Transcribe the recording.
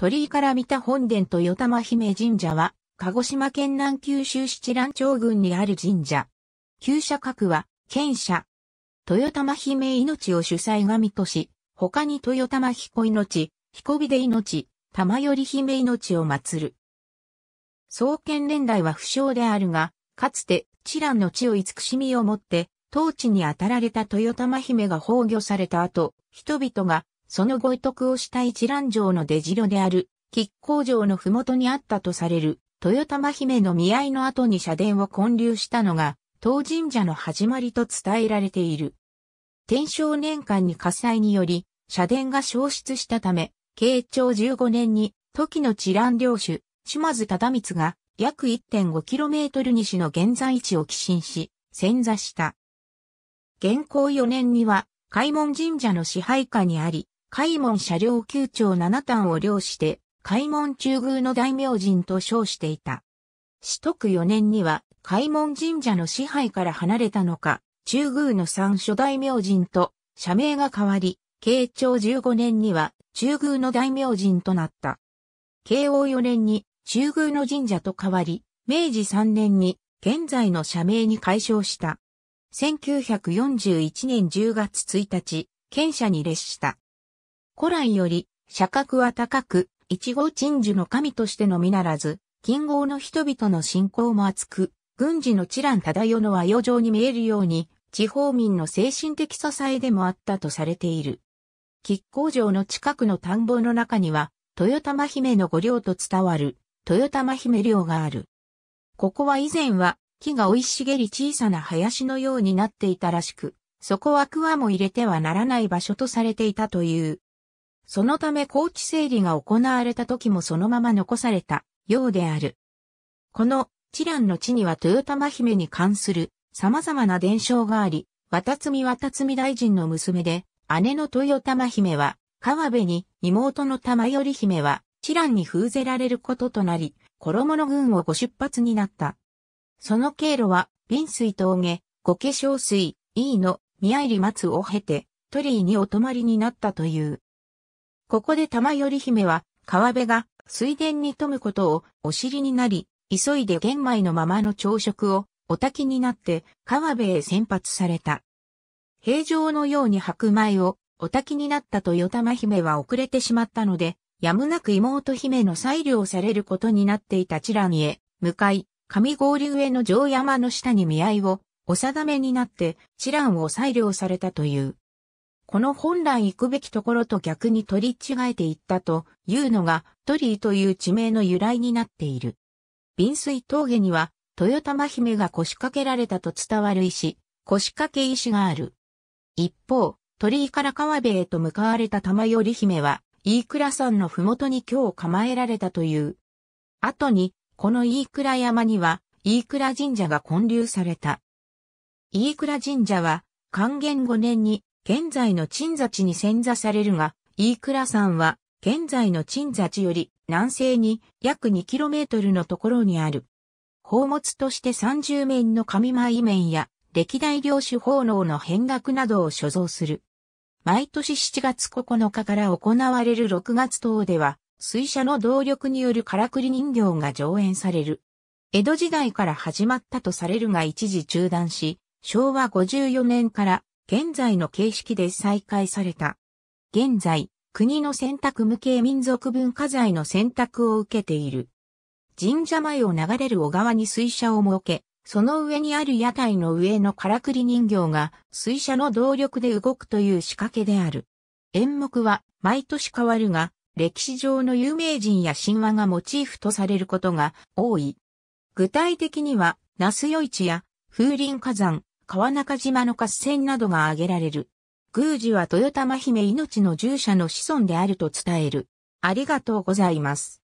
鳥居から見た本殿と与玉姫神社は、鹿児島県南九州七蘭町郡にある神社。旧社格は、県社。豊玉姫命を主催神とし、他に豊玉彦命、彦秀命、玉より姫命を祀る。創建年代は不詳であるが、かつて、知蘭の地を慈しみをもって、当地に当たられた豊玉姫が崩御された後、人々がそのご得徳をした一覧城の出城である、吉光城の麓にあったとされる、豊玉姫の見合いの後に社殿を建立したのが、当神社の始まりと伝えられている。天正年間に火災により、社殿が消失したため、慶長15年に、時の知覧領主、島津忠光が、約 1.5km 西の現在地を寄進し、潜座した。現行4年には、開門神社の支配下にあり、開門車両九丁七端を領して、開門中宮の大名人と称していた。四徳四年には、開門神社の支配から離れたのか、中宮の三所大名人と社名が変わり、慶長十五年には中宮の大名人となった。慶応四年に中宮の神社と変わり、明治三年に現在の社名に改称した。1941年10月1日、県社に列した。古来より、社格は高く、一号鎮守の神としてのみならず、金剛の人々の信仰も厚く、軍事の知覧漂うのは余剰に見えるように、地方民の精神的支えでもあったとされている。亀甲城の近くの田んぼの中には、豊玉姫の御領と伝わる、豊玉姫領がある。ここは以前は、木が生い茂り小さな林のようになっていたらしく、そこは桑も入れてはならない場所とされていたという。そのため高地整理が行われた時もそのまま残されたようである。このチランの地には豊玉姫に関する様々な伝承があり、渡積渡積大臣の娘で、姉の豊玉姫は、川辺に、妹の玉頼姫は、チランに封ぜられることとなり、衣の軍をご出発になった。その経路は、瓶水峠、五化粧水、飯の宮入松を経て、鳥居にお泊まりになったという。ここで玉頼姫は、川辺が水田に富むことをお知りになり、急いで玄米のままの朝食をお炊きになって川辺へ先発された。平常のように白米をお炊きになったと与玉姫は遅れてしまったので、やむなく妹姫の裁量されることになっていたチラニへ、向かい、上氷上の城山の下に見合いを、お定めになって、チランを裁量されたという。この本来行くべきところと逆に取り違えていったというのが、トリーという地名の由来になっている。瓶水峠には、豊玉姫が腰掛けられたと伝わる石、腰掛け石がある。一方、鳥居から川辺へと向かわれた玉より姫は、飯倉山の麓に今日構えられたという。後に、この飯倉山には、飯倉神社が建立された。飯倉神社は、還元5年に現在の鎮座地に遷座されるが、飯倉山は、現在の鎮座地より南西に約 2km のところにある。宝物として30面の神舞面や歴代領主奉納の変額などを所蔵する。毎年7月9日から行われる6月等では、水車の動力によるからくり人形が上演される。江戸時代から始まったとされるが一時中断し、昭和54年から現在の形式で再開された。現在、国の選択無形民族文化財の選択を受けている。神社前を流れる小川に水車を設け、その上にある屋台の上のからくり人形が水車の動力で動くという仕掛けである。演目は毎年変わるが、歴史上の有名人や神話がモチーフとされることが多い。具体的には、那須与一や風林火山、川中島の合戦などが挙げられる。宮司は豊玉姫命の従者の子孫であると伝える。ありがとうございます。